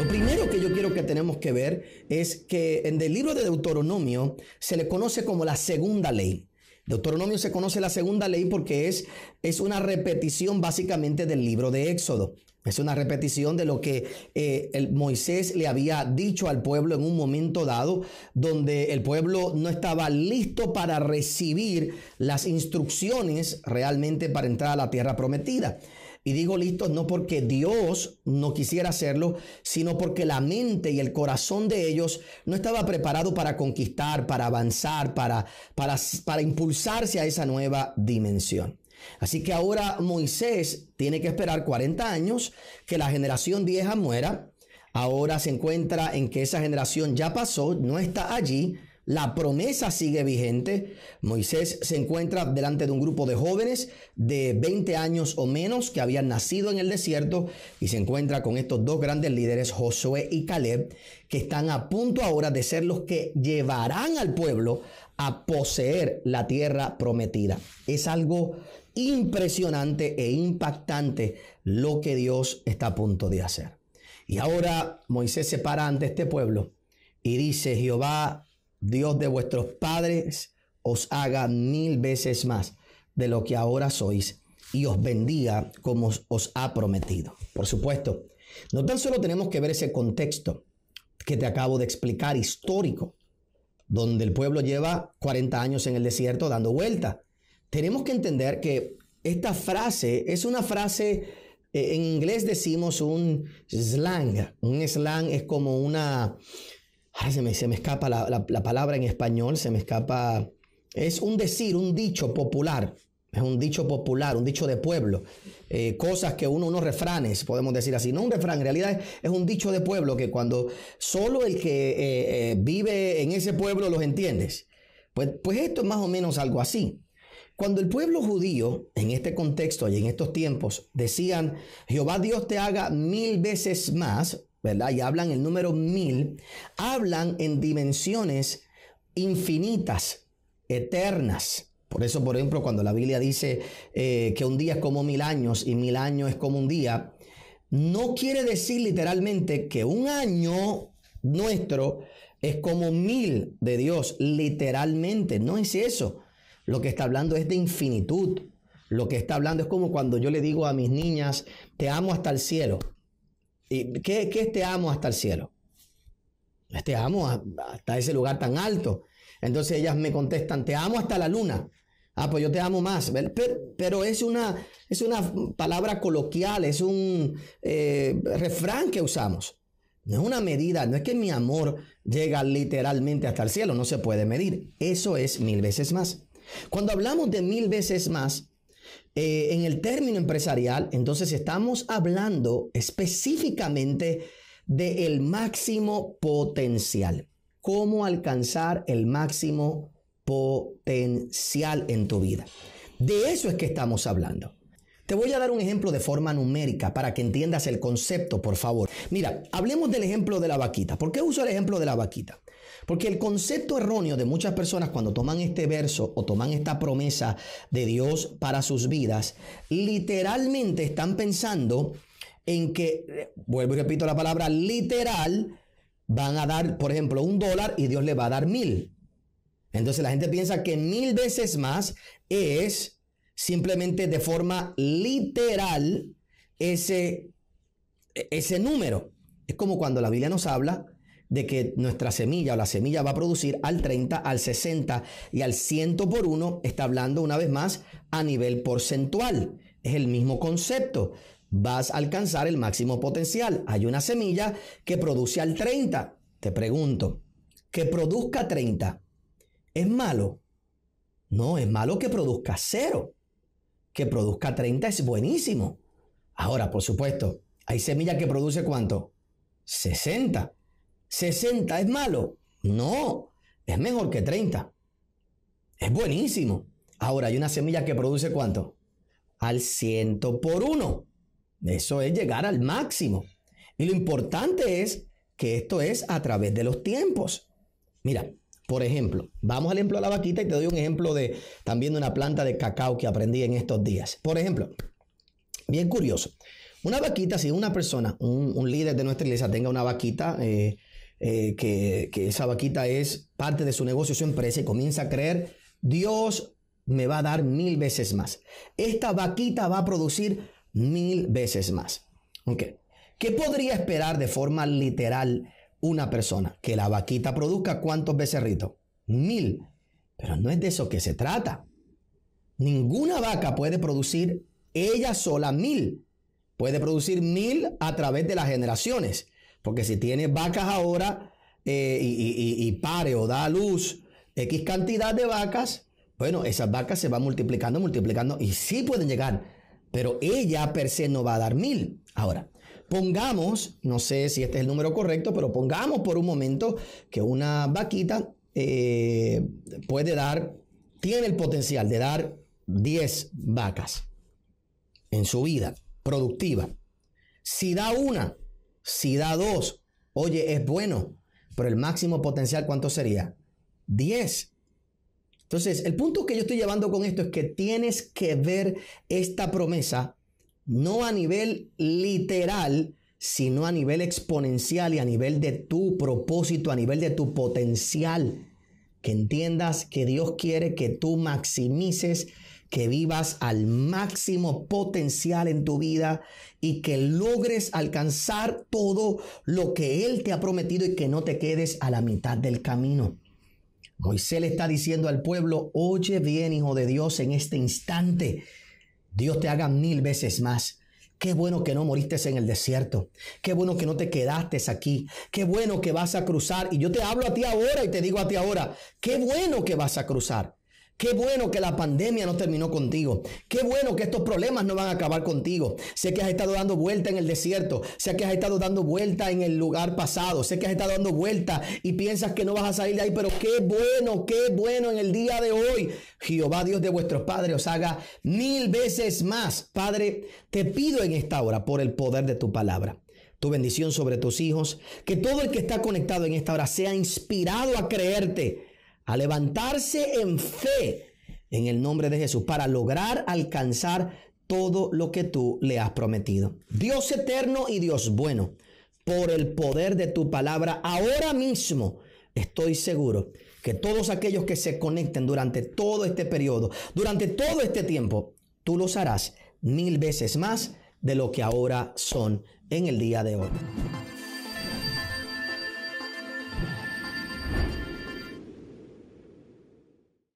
Lo primero que yo quiero que tenemos que ver es que en el libro de Deuteronomio se le conoce como la segunda ley. Deuteronomio se conoce la segunda ley porque es, es una repetición básicamente del libro de Éxodo. Es una repetición de lo que eh, el Moisés le había dicho al pueblo en un momento dado, donde el pueblo no estaba listo para recibir las instrucciones realmente para entrar a la tierra prometida. Y digo listos no porque Dios no quisiera hacerlo, sino porque la mente y el corazón de ellos no estaba preparado para conquistar, para avanzar, para, para, para impulsarse a esa nueva dimensión. Así que ahora Moisés tiene que esperar 40 años que la generación vieja muera. Ahora se encuentra en que esa generación ya pasó, no está allí, la promesa sigue vigente. Moisés se encuentra delante de un grupo de jóvenes de 20 años o menos que habían nacido en el desierto y se encuentra con estos dos grandes líderes, Josué y Caleb, que están a punto ahora de ser los que llevarán al pueblo a poseer la tierra prometida. Es algo impresionante e impactante lo que Dios está a punto de hacer. Y ahora Moisés se para ante este pueblo y dice, Jehová Dios de vuestros padres, os haga mil veces más de lo que ahora sois y os bendiga como os ha prometido. Por supuesto, no tan solo tenemos que ver ese contexto que te acabo de explicar histórico, donde el pueblo lleva 40 años en el desierto dando vuelta. Tenemos que entender que esta frase es una frase, eh, en inglés decimos un slang. Un slang es como una, se me, escapa la, palabra en español, se me escapa. Es un decir, un dicho popular. Es un dicho popular, un dicho de pueblo. Eh, cosas que uno, unos refranes, podemos decir así. No un refrán, en realidad es, un dicho de pueblo que cuando solo el que eh, eh, vive en ese pueblo los entiendes. Pues, pues esto es más o menos algo así. Cuando el pueblo judío, en este contexto y en estos tiempos, decían, Jehová Dios te haga mil veces más, y hablan el número mil, hablan en dimensiones infinitas, eternas. Por eso, por ejemplo, cuando la Biblia dice eh, que un día es como mil años y mil años es como un día, no quiere decir literalmente que un año nuestro es como mil de Dios, literalmente, no es eso. Lo que está hablando es de infinitud. Lo que está hablando es como cuando yo le digo a mis niñas, te amo hasta el cielo. ¿Y qué, es te amo hasta el cielo? te amo hasta ese lugar tan alto. Entonces ellas me contestan, te amo hasta la luna. Ah, pues yo te amo más. Pero, es, una, es una palabra coloquial, es un eh, refrán que usamos. No es una medida, no es que mi amor llega literalmente hasta el cielo, no se puede medir. Eso es mil veces más. Cuando hablamos de mil veces más, eh, en el término empresarial, entonces estamos hablando específicamente del máximo potencial. ¿Cómo alcanzar el máximo potencial en tu vida? De eso es que estamos hablando. Te voy a dar un ejemplo de forma numérica para que entiendas el concepto, por favor. Mira, hablemos del ejemplo de la vaquita. ¿Por qué uso el ejemplo de la vaquita? Porque el concepto erróneo de muchas personas cuando toman este verso o toman esta promesa de Dios para sus vidas, literalmente están pensando en que, eh, vuelvo y repito la palabra, literal, van a dar, por ejemplo, un dólar y Dios le va a dar mil. Entonces la gente piensa que mil veces más es simplemente de forma literal ese, e-, ese número. Es como cuando la Biblia nos habla de que nuestra semilla o la semilla va a producir al 30, al 60 y al 100 por 1, está hablando una vez más a nivel porcentual. Es el mismo concepto. Vas a alcanzar el máximo potencial. Hay una semilla que produce al 30. Te pregunto, que produzca 30, ¿es malo? No, es malo que produzca cero. Que produzca 30 es buenísimo. Ahora, por supuesto, hay semilla que produce cuánto? 60. 60 es malo. No, es mejor que 30. Es buenísimo. Ahora, hay una semilla que produce cuánto? Al ciento por uno. Eso es llegar al máximo. Y lo importante es que esto es a través de los tiempos. Mira, por ejemplo, vamos al ejemplo de la vaquita y te doy un ejemplo de también de una planta de cacao que aprendí en estos días. Por ejemplo, bien curioso. Una vaquita, si una persona, un, un líder de nuestra iglesia tenga una vaquita, eh, eh, que, esa vaquita es parte de su negocio, su empresa, y comienza a creer, Dios me va a dar mil veces más. Esta vaquita va a producir mil veces más. ¿Qué podría esperar de forma literal una persona? Que la vaquita produzca cuántos becerritos? Mil. Pero no es de eso que se trata. Ninguna vaca puede producir ella sola mil. Puede producir mil a través de las generaciones. Porque si tiene vacas ahora eh, y, pare o da a luz X cantidad de vacas, bueno, esas vacas se van multiplicando, multiplicando y sí pueden llegar, pero ella per se no va a dar mil. Ahora, pongamos, no sé si este es el número correcto, pero pongamos por un momento que una vaquita eh, puede dar, tiene el potencial de dar 10 vacas en su vida productiva. Si da una, si da 2, oye, es bueno, pero el máximo potencial, ¿cuánto sería? 10. Entonces, el punto que yo estoy llevando con esto es que tienes que ver esta promesa no a nivel literal, sino a nivel exponencial y a nivel de tu propósito, a nivel de tu potencial. Que entiendas que Dios quiere que tú maximices que vivas al máximo potencial en tu vida y que logres alcanzar todo lo que Él te ha prometido y que no te quedes a la mitad del camino. Moisés le está diciendo al pueblo, oye bien, hijo de Dios, en este instante, Dios te haga mil veces más. Qué bueno que no moriste en el desierto. Qué bueno que no te quedaste aquí. Qué bueno que vas a cruzar. Y yo te hablo a ti ahora y te digo a ti ahora, qué bueno que vas a cruzar. Qué bueno que la pandemia no terminó contigo. Qué bueno que estos problemas no van a acabar contigo. Sé que has estado dando vuelta en el desierto. Sé que has estado dando vuelta en el lugar pasado. Sé que has estado dando vuelta y piensas que no vas a salir de ahí. Pero qué bueno, qué bueno en el día de hoy. Jehová Dios de vuestros padres os haga mil veces más. Padre, te pido en esta hora por el poder de tu palabra tu bendición sobre tus hijos. Que todo el que está conectado en esta hora sea inspirado a creerte a levantarse en fe en el nombre de Jesús para lograr alcanzar todo lo que tú le has prometido. Dios eterno y Dios bueno, por el poder de tu palabra, ahora mismo estoy seguro que todos aquellos que se conecten durante todo este periodo, durante todo este tiempo, tú los harás mil veces más de lo que ahora son en el día de hoy.